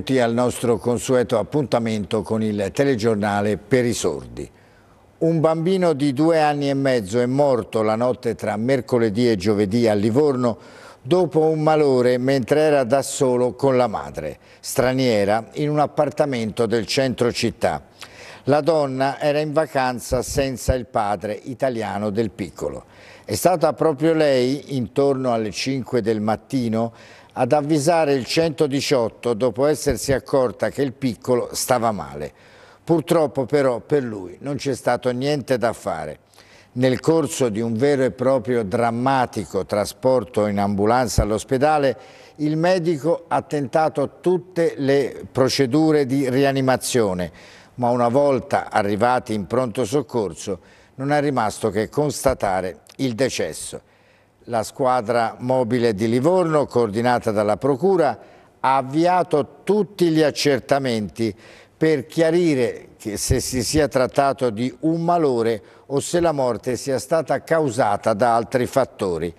benvenuti al nostro consueto appuntamento con il telegiornale Per i sordi. Un bambino di due anni e mezzo è morto la notte tra mercoledì e giovedì a Livorno dopo un malore mentre era da solo con la madre, straniera, in un appartamento del centro città. La donna era in vacanza senza il padre italiano del piccolo. È stata proprio lei, intorno alle 5 del mattino, ad avvisare il 118 dopo essersi accorta che il piccolo stava male. Purtroppo però per lui non c'è stato niente da fare. Nel corso di un vero e proprio drammatico trasporto in ambulanza all'ospedale, il medico ha tentato tutte le procedure di rianimazione, ma una volta arrivati in pronto soccorso non è rimasto che constatare il decesso. La squadra mobile di Livorno, coordinata dalla Procura, ha avviato tutti gli accertamenti per chiarire se si sia trattato di un malore o se la morte sia stata causata da altri fattori.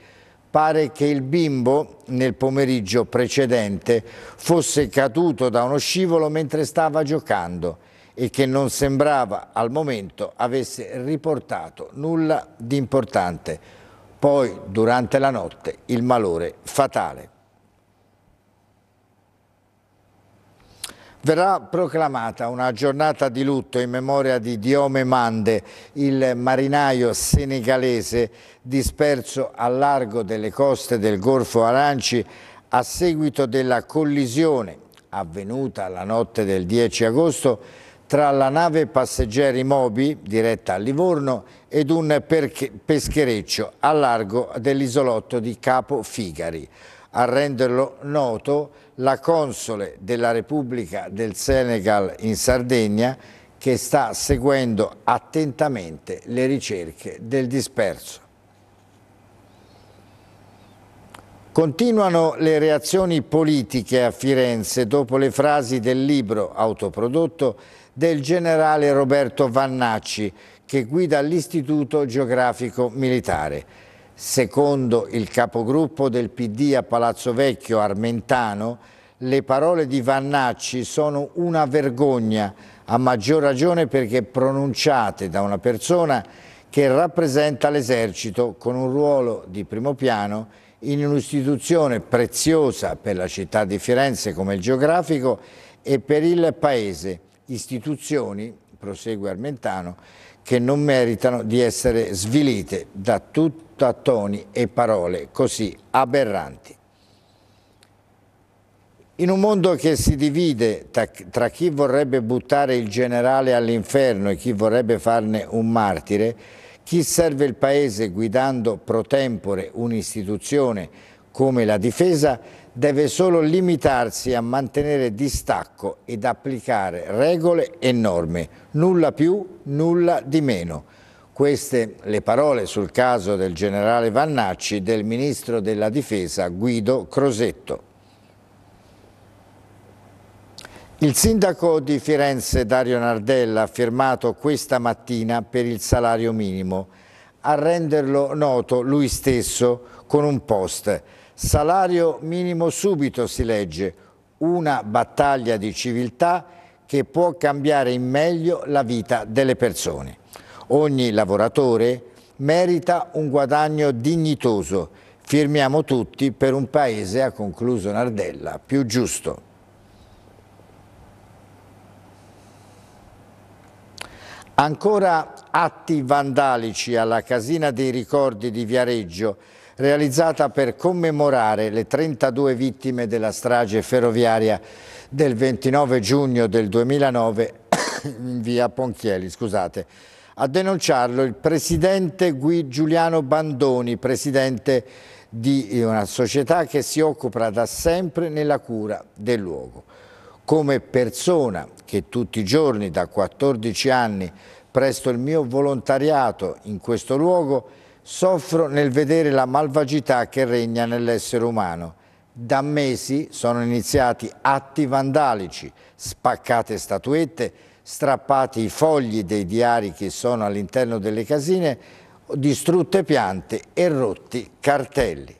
Pare che il bimbo nel pomeriggio precedente fosse caduto da uno scivolo mentre stava giocando e che non sembrava al momento avesse riportato nulla di importante poi durante la notte il malore fatale. Verrà proclamata una giornata di lutto in memoria di Diome Mande, il marinaio senegalese disperso al largo delle coste del Golfo Aranci a seguito della collisione avvenuta la notte del 10 agosto tra la nave passeggeri Mobi, diretta a Livorno, ed un peschereccio a largo dell'isolotto di Capo Figari. A renderlo noto la console della Repubblica del Senegal in Sardegna che sta seguendo attentamente le ricerche del disperso. Continuano le reazioni politiche a Firenze dopo le frasi del libro autoprodotto del generale Roberto Vannacci, che guida l'Istituto Geografico Militare. Secondo il capogruppo del PD a Palazzo Vecchio, Armentano, le parole di Vannacci sono una vergogna, a maggior ragione perché pronunciate da una persona che rappresenta l'esercito con un ruolo di primo piano in un'istituzione preziosa per la città di Firenze come il geografico e per il Paese istituzioni, prosegue Armentano, che non meritano di essere svilite da tutta toni e parole così aberranti. In un mondo che si divide tra chi vorrebbe buttare il generale all'inferno e chi vorrebbe farne un martire, chi serve il Paese guidando pro tempore un'istituzione come la difesa, deve solo limitarsi a mantenere distacco ed applicare regole e norme, nulla più, nulla di meno. Queste le parole sul caso del generale Vannacci del ministro della difesa Guido Crosetto. Il sindaco di Firenze Dario Nardella ha firmato questa mattina per il salario minimo, a renderlo noto lui stesso con un post Salario minimo subito si legge, una battaglia di civiltà che può cambiare in meglio la vita delle persone. Ogni lavoratore merita un guadagno dignitoso. Firmiamo tutti per un paese, ha concluso Nardella, più giusto. Ancora atti vandalici alla casina dei ricordi di Viareggio realizzata per commemorare le 32 vittime della strage ferroviaria del 29 giugno del 2009 in via Ponchieli. Scusate. A denunciarlo il presidente Giuliano Bandoni, presidente di una società che si occupa da sempre nella cura del luogo. Come persona che tutti i giorni da 14 anni presto il mio volontariato in questo luogo Soffro nel vedere la malvagità che regna nell'essere umano. Da mesi sono iniziati atti vandalici, spaccate statuette, strappati i fogli dei diari che sono all'interno delle casine, distrutte piante e rotti cartelli.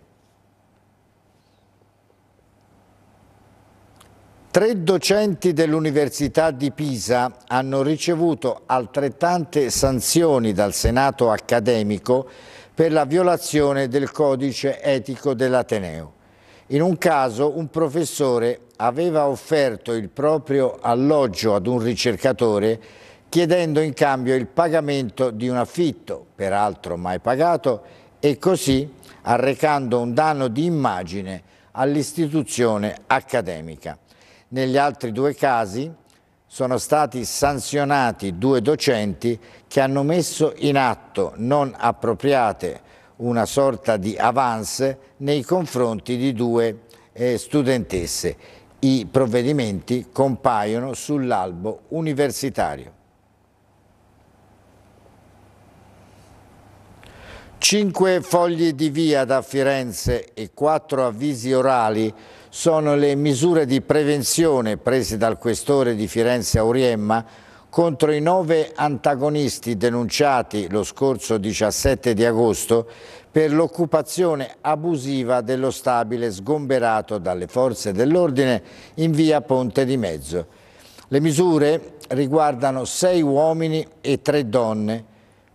Tre docenti dell'Università di Pisa hanno ricevuto altrettante sanzioni dal Senato accademico per la violazione del codice etico dell'Ateneo. In un caso un professore aveva offerto il proprio alloggio ad un ricercatore chiedendo in cambio il pagamento di un affitto, peraltro mai pagato, e così arrecando un danno di immagine all'istituzione accademica. Negli altri due casi sono stati sanzionati due docenti che hanno messo in atto non appropriate una sorta di avance nei confronti di due eh, studentesse. I provvedimenti compaiono sull'albo universitario. Cinque fogli di via da Firenze e quattro avvisi orali sono le misure di prevenzione prese dal questore di Firenze Auriemma contro i nove antagonisti denunciati lo scorso 17 di agosto per l'occupazione abusiva dello stabile sgomberato dalle forze dell'ordine in via Ponte di Mezzo. Le misure riguardano sei uomini e tre donne,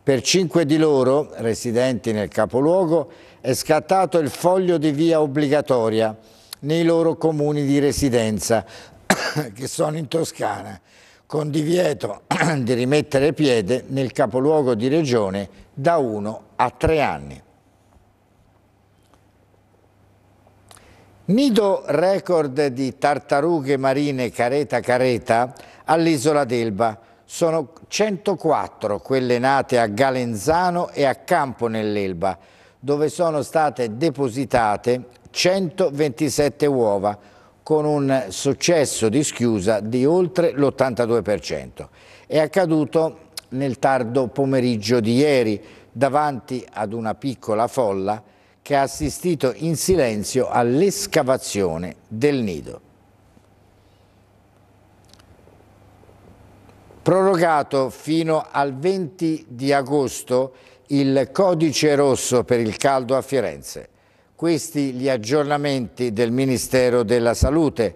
per cinque di loro, residenti nel capoluogo, è scattato il foglio di via obbligatoria nei loro comuni di residenza, che sono in Toscana, con divieto di rimettere piede nel capoluogo di regione da uno a tre anni. Nido record di tartarughe marine careta careta all'isola d'Elba, sono 104 quelle nate a Galenzano e a Campo nell'Elba, dove sono state depositate 127 uova, con un successo di schiusa di oltre l'82%. È accaduto nel tardo pomeriggio di ieri, davanti ad una piccola folla che ha assistito in silenzio all'escavazione del nido. prorogato fino al 20 di agosto il codice rosso per il caldo a Firenze. Questi gli aggiornamenti del Ministero della Salute.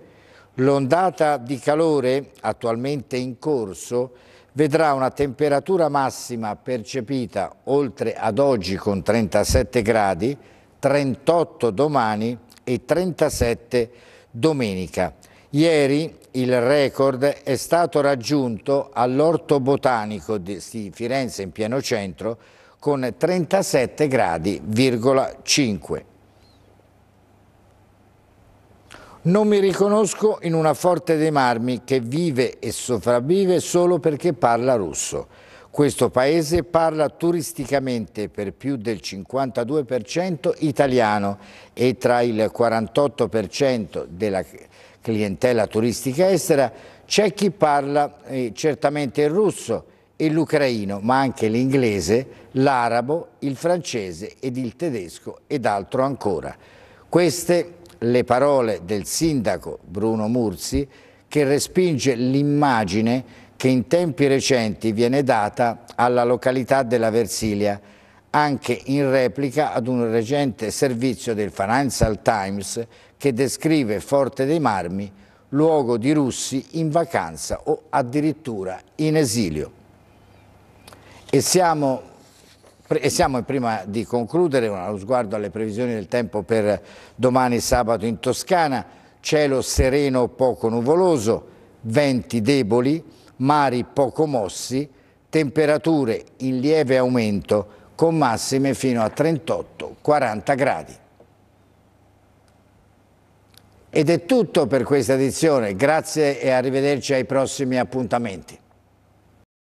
L'ondata di calore attualmente in corso vedrà una temperatura massima percepita oltre ad oggi con 37 gradi, 38 domani e 37 domenica. Ieri il record è stato raggiunto all'Orto Botanico di Firenze in pieno centro con 37 gradi,5. Non mi riconosco in una forte dei marmi che vive e sopravvive solo perché parla russo. Questo paese parla turisticamente per più del 52% italiano e tra il 48% della clientela turistica estera, c'è chi parla eh, certamente il russo e l'ucraino, ma anche l'inglese, l'arabo, il francese ed il tedesco ed altro ancora. Queste le parole del sindaco Bruno Mursi che respinge l'immagine che in tempi recenti viene data alla località della Versilia, anche in replica ad un recente servizio del Financial Times che descrive Forte dei Marmi, luogo di russi in vacanza o addirittura in esilio. E siamo, e siamo prima di concludere, uno sguardo alle previsioni del tempo per domani sabato in Toscana, cielo sereno poco nuvoloso, venti deboli, mari poco mossi, temperature in lieve aumento con massime fino a 38-40 gradi. Ed è tutto per questa edizione, grazie e arrivederci ai prossimi appuntamenti.